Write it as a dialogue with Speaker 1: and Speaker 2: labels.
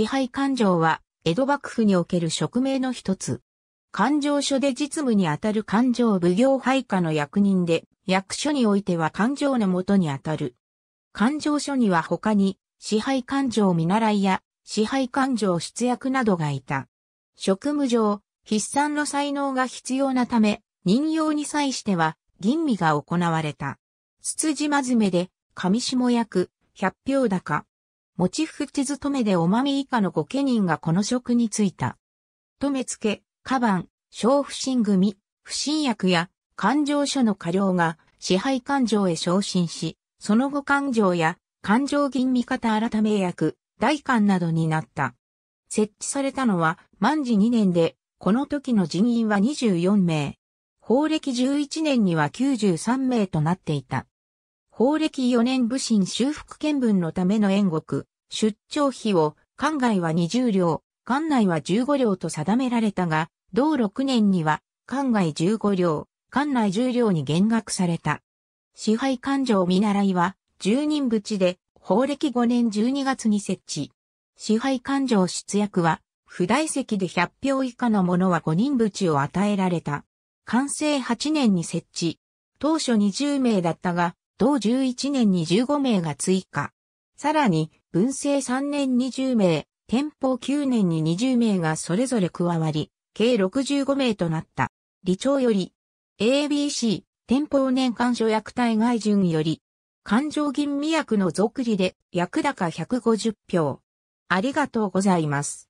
Speaker 1: 支配勘定
Speaker 2: は、江戸幕府における職名の一つ。勘定所で実務にあたる勘定奉行配下の役人で、役所においては勘定のもとにあたる。勘定所には他に、支配勘定見習いや、支配勘定出役などがいた。職務上、筆算の才能が必要なため、任用に際しては、吟味が行われた。つつじまずめで、上下役、百票高、持ち淵勤めでおまみ以下の御家人がこの職に就いた。とめ付け、カバン、小不審組、不審役や勘定所の過料が支配勘定へ昇進し、その後勘定や勘定銀味方改め役、大官などになった。設置されたのは万事2年で、この時の人員は24名。法暦11年には93名となっていた。法暦4年武神修復見分のための援国、出張費を、館外は20両、館内は15両と定められたが、同6年には、館外15両、館内10両に減額された。支配勘定見習いは、十人ちで、法暦5年12月に設置。支配勘定出役は、不代席で100票以下の者は5人ちを与えられた。完成8年に設置。当初20名だったが、同11年に15名が追加。さらに、文政3年20名、天保9年に20名がそれぞれ加わり、計65名となった。理長より、ABC、天保年間所役隊外順より、環状吟味役の続理で、役高150票。ありがとうございます。